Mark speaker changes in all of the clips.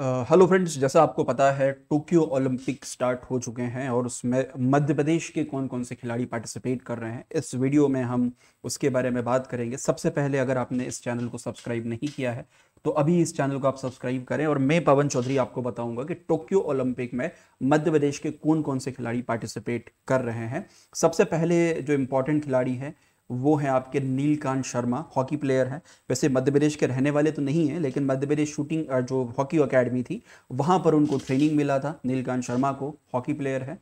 Speaker 1: hello uh, friends जैसा आपको पता है टोक्यो ओलंपिक स्टार्ट हो चुके हैं और उसमें मध्य प्रदेश के कौन कौन से खिलाड़ी पार्टिसिपेट कर रहे हैं इस वीडियो में हम उसके बारे में बात करेंगे सबसे पहले अगर आपने इस चैनल को सब्सक्राइब नहीं किया है तो अभी इस चैनल को आप सब्सक्राइब करें और मैं पवन चौधरी आपको बताऊंगा कि टोक्यो ओलंपिक में मध्य प्रदेश के कौन कौन से खिलाड़ी पार्टिसिपेट कर रहे हैं सबसे पहले जो इम्पोर्टेंट खिलाड़ी हैं वो हैं आपके नीलकांत शर्मा हॉकी प्लेयर हैं वैसे मध्य प्रदेश के रहने वाले तो नहीं हैं लेकिन मध्य प्रदेश शूटिंग जो हॉकी अकेडमी थी वहाँ पर उनको ट्रेनिंग मिला था नीलकांत शर्मा को हॉकी प्लेयर है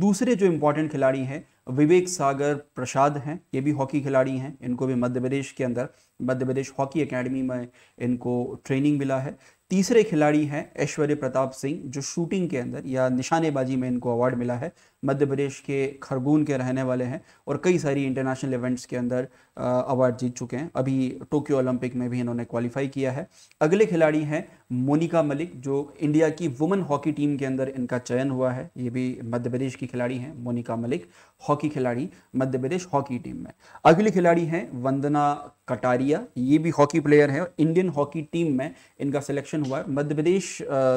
Speaker 1: दूसरे जो इम्पोर्टेंट खिलाड़ी हैं विवेक सागर प्रसाद हैं ये भी हॉकी खिलाड़ी हैं इनको भी मध्य प्रदेश के अंदर मध्य प्रदेश हॉकी एकेडमी में इनको ट्रेनिंग मिला है तीसरे खिलाड़ी हैं ऐश्वर्य प्रताप सिंह जो शूटिंग के अंदर या निशानेबाजी में इनको अवार्ड मिला है मध्य प्रदेश के खरगोन के रहने वाले हैं और कई सारी इंटरनेशनल इवेंट्स के अंदर अवार्ड जीत चुके हैं अभी टोक्यो ओलंपिक में भी इन्होंने क्वालिफाई किया है अगले खिलाड़ी हैं मोनिका मलिक जो इंडिया की वुमेन हॉकी टीम के अंदर इनका चयन हुआ है ये भी मध्य प्रदेश की खिलाड़ी हैं मोनिका मलिक हॉकी हॉकी खिलाड़ी मध्य प्रदेश हॉकी टीम में अगले खिलाड़ी हैं वंदना कटारिया ये भी हॉकी प्लेयर है इंडियन हॉकी टीम में इनका सिलेक्शन हुआ है मध्य प्रदेश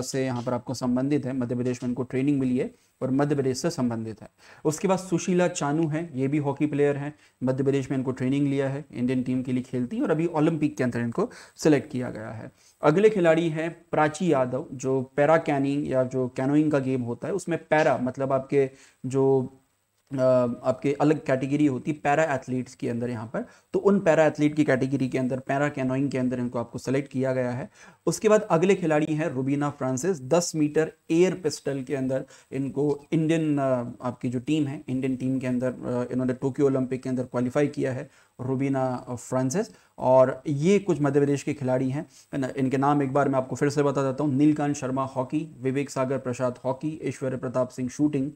Speaker 1: से यहाँ पर आपको संबंधित है मध्य प्रदेश में इनको ट्रेनिंग मिली है और मध्य प्रदेश से संबंधित है उसके बाद सुशीला चानू है ये भी हॉकी प्लेयर हैं मध्य प्रदेश में इनको ट्रेनिंग लिया है इंडियन टीम के लिए खेलती है और अभी ओलंपिक के अंदर इनको सिलेक्ट किया गया है अगले खिलाड़ी हैं प्राची यादव जो पैरा कैनिंग या जो कैनोइंग का गेम होता है उसमें पैरा मतलब आपके जो आपके अलग कैटेगरी होती है पैरा एथलीट्स के अंदर यहाँ पर तो उन पैरा एथलीट की कैटेगरी के अंदर पैरा कैनोइंग के अंदर इनको आपको सेलेक्ट किया गया है उसके बाद अगले खिलाड़ी हैं Rubina Francis 10 metre air pistol के अंदर इनको इंडियन आपकी जो टीम है इंडियन टीम के अंदर इन्होंने टोक्यो ओलंपिक के अंदर क्वालिफाई किया है रूबीना फ्रांसिस और ये कुछ मध्य प्रदेश के खिलाड़ी हैं इनके नाम एक बार मैं आपको फिर से बता देता हूँ Neelkanth Sharma hockey Vivek Sagar Prasad hockey Aishwarya Pratap Singh shooting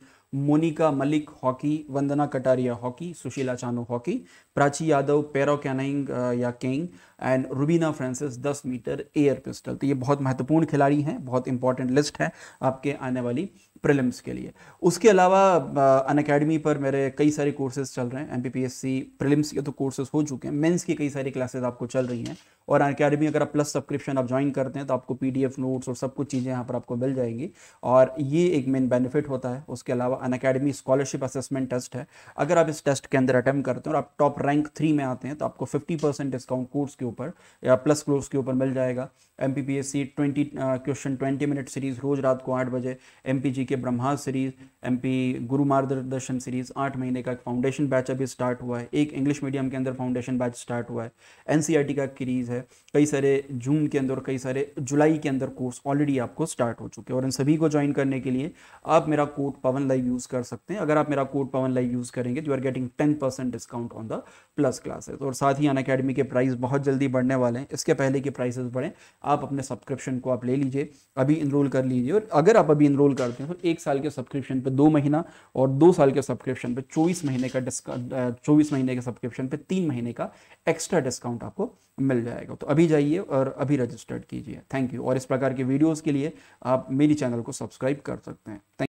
Speaker 1: Monika Malik hockey Vandana Kataria hockey Sushila Chanu hockey Prachi Yadav para canoeing या केंग and Rubina Francis 10 metre air pistol तो ये बहुत महत्वपूर्ण खिलाड़ी हैं बहुत इंपॉर्टेंट लिस्ट है आपके आने वाली प्रिलिम्स के लिए उसके अलावा अन अकेडमी पर मेरे कई सारे कोर्सेज चल रहे हैं एम पी प्रिलिम्स के तो कोर्स कोर्सेज हो चुके हैं मेंस की कई सारी क्लासेस आपको चल रही हैं और अकेडमी अगर आप प्लस सब्सक्रिप्शन आप ज्वाइन करते हैं तो आपको पी नोट्स और सब कुछ चीज़ें यहाँ पर आपको मिल जाएंगी और ये एक मेन बेनिफिट होता है उसके अलावा अन अकेडमी स्कॉलरशिप असेसमेंट टेस्ट है अगर आप इस टेस्ट के अंदर अटैम्प्ट करते हैं और आप टॉप रैंक थ्री में आते हैं तो आपको फिफ्टी परसेंट डिस्काउंट कोर्स के ऊपर या प्लस कोर्स के ऊपर मिल जाएगा M P P S C twenty question twenty minute series रोज रात को आठ बजे एम पी जी के ब्रह्मा सीरीज एम पी गुरु मार्गदर्शन सीरीज आठ महीने का एक फाउंडेशन बैच अभी स्टार्ट हुआ है एक इंग्लिश मीडियम के अंदर फाउंडेशन बैच स्टार्ट हुआ है एन सी आर टी का सीरीज है है कई सारे जून के अंदर कई सारे जुलाई के अंदर कोर्स ऑलरेडी आपको स्टार्ट हो चुके हैं और इन सभी को ज्वाइन करने के लिए आप मेरा कोड पवन लाइव यूज़ कर सकते हैं अगर आप मेरा कोड पवन लाइव यूज़ करेंगे तो you are getting ten percent discount on the plus classes और साथ ही अन अकेडमी के प्राइस बहुत जल्दी बढ़ने वाले हैं इसके पहले के प्राइसेस बढ़ें आप अपने सब्सक्रिप्शन को आप ले लीजिए अभी इनरोल कर लीजिए और अगर आप अभी इनरोल करते हैं तो एक साल के सब्सक्रिप्शन पर दो महीना और दो साल के सब्सक्रिप्शन पर चौबीस महीने का डिस्काउंट चौबीस महीने के सब्सक्रिप्शन पर तीन महीने का एक्स्ट्रा डिस्काउंट आपको मिल जाएगा जाएगा तो अभी जाइए और अभी रजिस्टर्ड कीजिए थैंक यू और इस प्रकार के वीडियोज़ के लिए आप मेरी चैनल को सब्सक्राइब कर सकते हैं थैंक